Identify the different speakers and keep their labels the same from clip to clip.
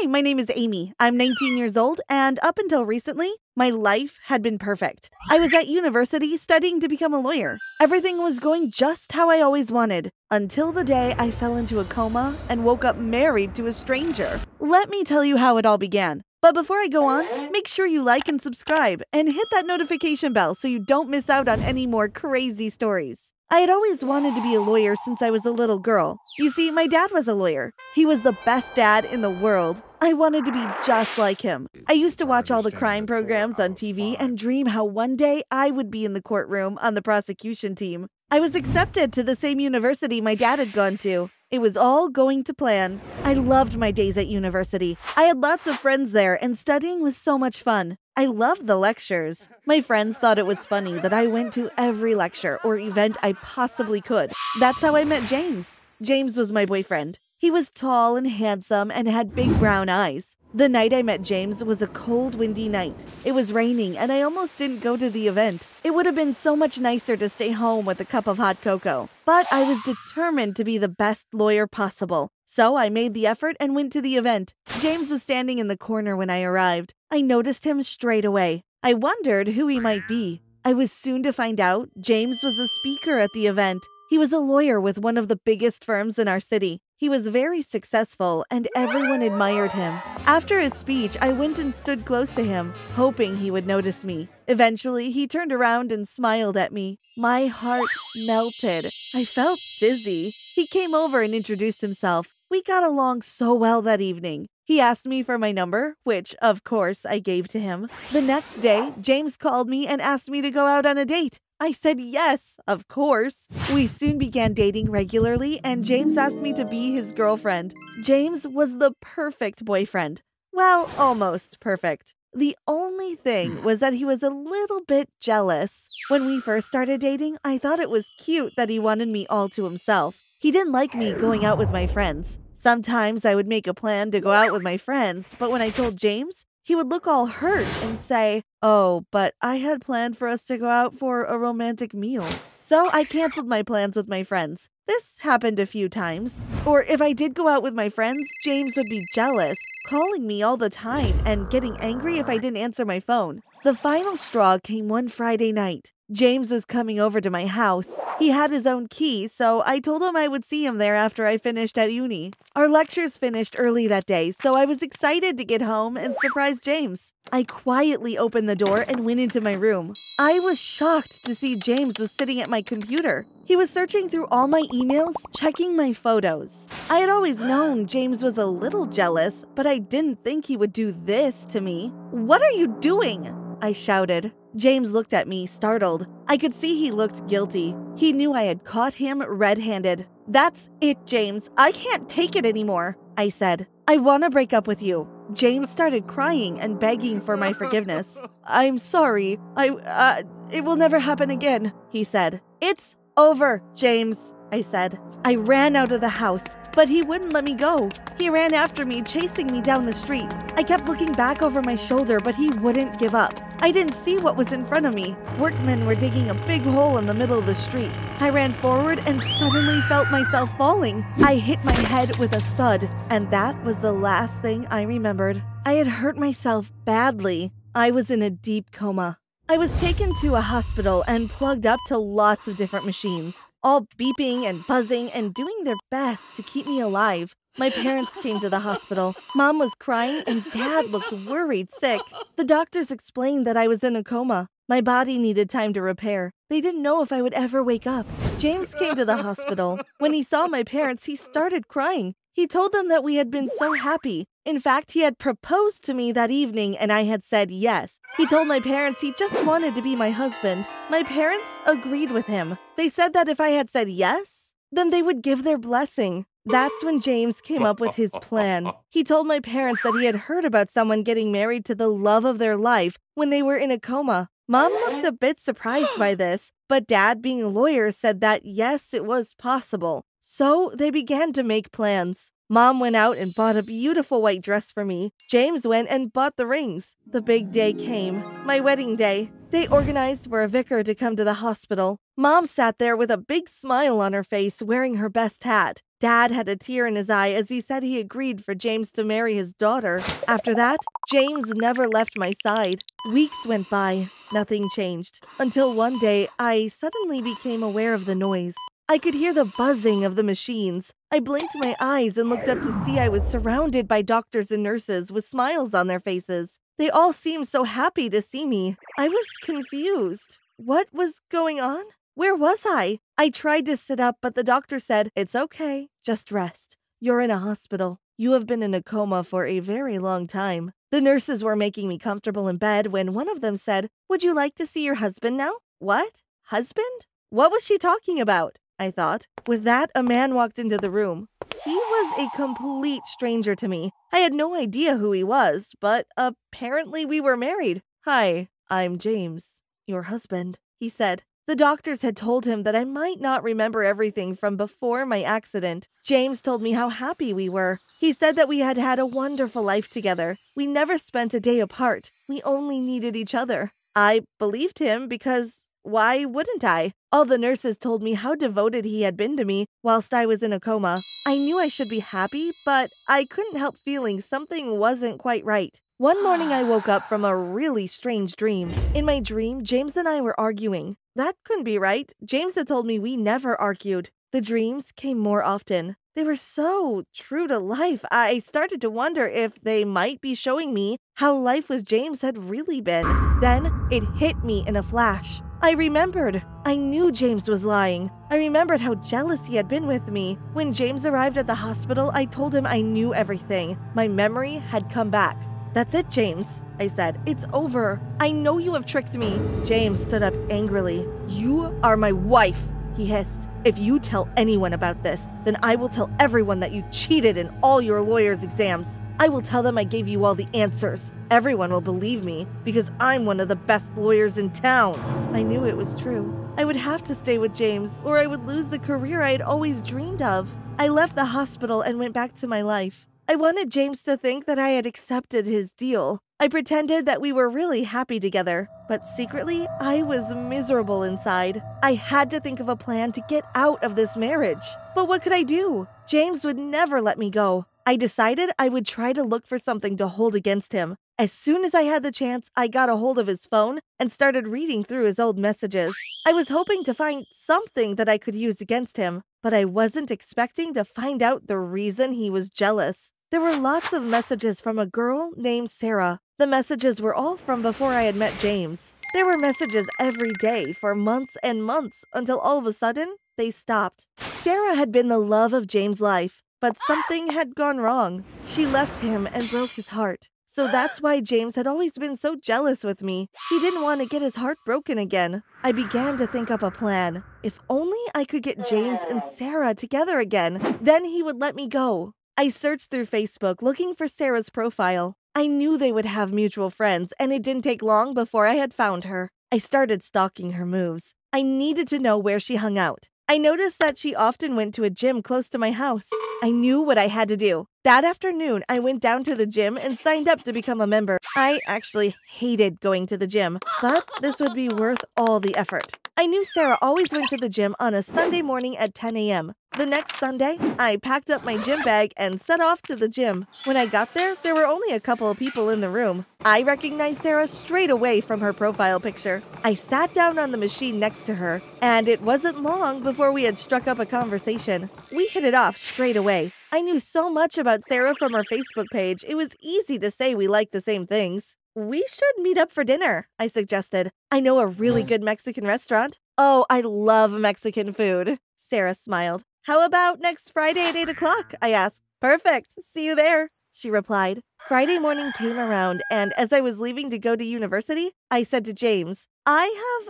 Speaker 1: Hi, my name is Amy. I'm 19 years old, and up until recently, my life had been perfect. I was at university studying to become a lawyer. Everything was going just how I always wanted, until the day I fell into a coma and woke up married to a stranger. Let me tell you how it all began. But before I go on, make sure you like and subscribe and hit that notification bell so you don't miss out on any more crazy stories. I had always wanted to be a lawyer since I was a little girl. You see, my dad was a lawyer. He was the best dad in the world. I wanted to be just like him. I used to watch all the crime programs on TV and dream how one day I would be in the courtroom on the prosecution team. I was accepted to the same university my dad had gone to. It was all going to plan. I loved my days at university. I had lots of friends there, and studying was so much fun. I loved the lectures. My friends thought it was funny that I went to every lecture or event I possibly could. That's how I met James. James was my boyfriend. He was tall and handsome and had big brown eyes. The night I met James was a cold, windy night. It was raining, and I almost didn't go to the event. It would have been so much nicer to stay home with a cup of hot cocoa. But I was determined to be the best lawyer possible. So I made the effort and went to the event. James was standing in the corner when I arrived. I noticed him straight away. I wondered who he might be. I was soon to find out James was a speaker at the event. He was a lawyer with one of the biggest firms in our city. He was very successful and everyone admired him. After his speech, I went and stood close to him, hoping he would notice me. Eventually, he turned around and smiled at me. My heart melted. I felt dizzy. He came over and introduced himself. We got along so well that evening. He asked me for my number, which, of course, I gave to him. The next day, James called me and asked me to go out on a date. I said yes, of course. We soon began dating regularly, and James asked me to be his girlfriend. James was the perfect boyfriend. Well, almost perfect. The only thing hmm. was that he was a little bit jealous. When we first started dating, I thought it was cute that he wanted me all to himself. He didn't like me going out with my friends. Sometimes I would make a plan to go out with my friends, but when I told James, he would look all hurt and say, Oh, but I had planned for us to go out for a romantic meal. So I canceled my plans with my friends. This happened a few times. Or if I did go out with my friends, James would be jealous, calling me all the time and getting angry if I didn't answer my phone. The final straw came one Friday night. James was coming over to my house. He had his own key, so I told him I would see him there after I finished at uni. Our lectures finished early that day, so I was excited to get home and surprise James. I quietly opened the door and went into my room. I was shocked to see James was sitting at my computer. He was searching through all my emails, checking my photos. I had always known James was a little jealous, but I didn't think he would do this to me. What are you doing? I shouted. James looked at me, startled. I could see he looked guilty. He knew I had caught him red handed. That's it, James. I can't take it anymore, I said. I want to break up with you. James started crying and begging for my forgiveness. I'm sorry. I uh, it will never happen again, he said. It's over, James, I said. I ran out of the house, but he wouldn't let me go. He ran after me, chasing me down the street. I kept looking back over my shoulder, but he wouldn't give up. I didn't see what was in front of me. Workmen were digging a big hole in the middle of the street. I ran forward and suddenly felt myself falling. I hit my head with a thud, and that was the last thing I remembered. I had hurt myself badly. I was in a deep coma. I was taken to a hospital and plugged up to lots of different machines, all beeping and buzzing and doing their best to keep me alive. My parents came to the hospital. Mom was crying and dad looked worried sick. The doctors explained that I was in a coma. My body needed time to repair. They didn't know if I would ever wake up. James came to the hospital. When he saw my parents, he started crying. He told them that we had been so happy. In fact, he had proposed to me that evening and I had said yes. He told my parents he just wanted to be my husband. My parents agreed with him. They said that if I had said yes, then they would give their blessing. That's when James came up with his plan. He told my parents that he had heard about someone getting married to the love of their life when they were in a coma. Mom looked a bit surprised by this, but Dad, being a lawyer, said that yes, it was possible. So they began to make plans. Mom went out and bought a beautiful white dress for me. James went and bought the rings. The big day came, my wedding day. They organized for a vicar to come to the hospital. Mom sat there with a big smile on her face, wearing her best hat. Dad had a tear in his eye as he said he agreed for James to marry his daughter. After that, James never left my side. Weeks went by, nothing changed, until one day I suddenly became aware of the noise. I could hear the buzzing of the machines. I blinked my eyes and looked up to see I was surrounded by doctors and nurses with smiles on their faces. They all seemed so happy to see me. I was confused. What was going on? Where was I? I tried to sit up, but the doctor said, It's okay, just rest. You're in a hospital. You have been in a coma for a very long time. The nurses were making me comfortable in bed when one of them said, Would you like to see your husband now? What? Husband? What was she talking about? I thought. With that, a man walked into the room. He was a complete stranger to me. I had no idea who he was, but apparently we were married. Hi, I'm James, your husband, he said. The doctors had told him that I might not remember everything from before my accident. James told me how happy we were. He said that we had had a wonderful life together. We never spent a day apart. We only needed each other. I believed him because why wouldn't I? All the nurses told me how devoted he had been to me whilst I was in a coma. I knew I should be happy, but I couldn't help feeling something wasn't quite right. One morning, I woke up from a really strange dream. In my dream, James and I were arguing. That couldn't be right. James had told me we never argued. The dreams came more often. They were so true to life. I started to wonder if they might be showing me how life with James had really been. Then it hit me in a flash. I remembered. I knew James was lying. I remembered how jealous he had been with me. When James arrived at the hospital, I told him I knew everything. My memory had come back. That's it, James, I said. It's over. I know you have tricked me. James stood up angrily. You are my wife, he hissed. If you tell anyone about this, then I will tell everyone that you cheated in all your lawyer's exams. I will tell them I gave you all the answers. Everyone will believe me because I'm one of the best lawyers in town. I knew it was true. I would have to stay with James or I would lose the career I had always dreamed of. I left the hospital and went back to my life. I wanted James to think that I had accepted his deal. I pretended that we were really happy together, but secretly, I was miserable inside. I had to think of a plan to get out of this marriage. But what could I do? James would never let me go. I decided I would try to look for something to hold against him. As soon as I had the chance, I got a hold of his phone and started reading through his old messages. I was hoping to find something that I could use against him, but I wasn't expecting to find out the reason he was jealous. There were lots of messages from a girl named Sarah. The messages were all from before I had met James. There were messages every day for months and months until all of a sudden they stopped. Sarah had been the love of James' life, but something had gone wrong. She left him and broke his heart. So that's why James had always been so jealous with me. He didn't want to get his heart broken again. I began to think up a plan. If only I could get James and Sarah together again, then he would let me go. I searched through Facebook looking for Sarah's profile. I knew they would have mutual friends, and it didn't take long before I had found her. I started stalking her moves. I needed to know where she hung out. I noticed that she often went to a gym close to my house. I knew what I had to do. That afternoon, I went down to the gym and signed up to become a member. I actually hated going to the gym, but this would be worth all the effort. I knew Sarah always went to the gym on a Sunday morning at 10 a.m. The next Sunday, I packed up my gym bag and set off to the gym. When I got there, there were only a couple of people in the room. I recognized Sarah straight away from her profile picture. I sat down on the machine next to her, and it wasn't long before we had struck up a conversation. We hit it off straight away. I knew so much about Sarah from her Facebook page, it was easy to say we liked the same things. We should meet up for dinner, I suggested. I know a really mm. good Mexican restaurant. Oh, I love Mexican food. Sarah smiled. How about next Friday at 8 o'clock? I asked. Perfect. See you there, she replied. Friday morning came around, and as I was leaving to go to university, I said to James, I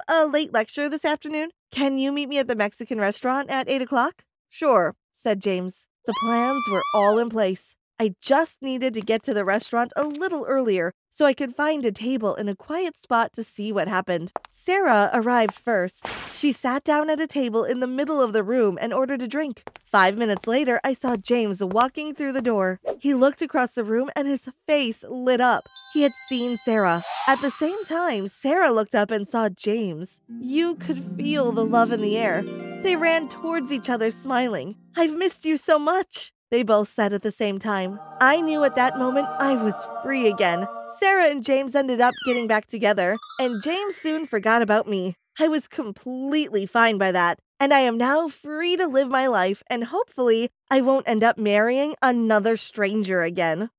Speaker 1: have a late lecture this afternoon. Can you meet me at the Mexican restaurant at 8 o'clock? Sure, said James. The plans were all in place. I just needed to get to the restaurant a little earlier so I could find a table in a quiet spot to see what happened. Sarah arrived first. She sat down at a table in the middle of the room and ordered a drink. Five minutes later, I saw James walking through the door. He looked across the room and his face lit up. He had seen Sarah. At the same time, Sarah looked up and saw James. You could feel the love in the air. They ran towards each other, smiling. I've missed you so much they both said at the same time. I knew at that moment I was free again. Sarah and James ended up getting back together, and James soon forgot about me. I was completely fine by that, and I am now free to live my life, and hopefully, I won't end up marrying another stranger again.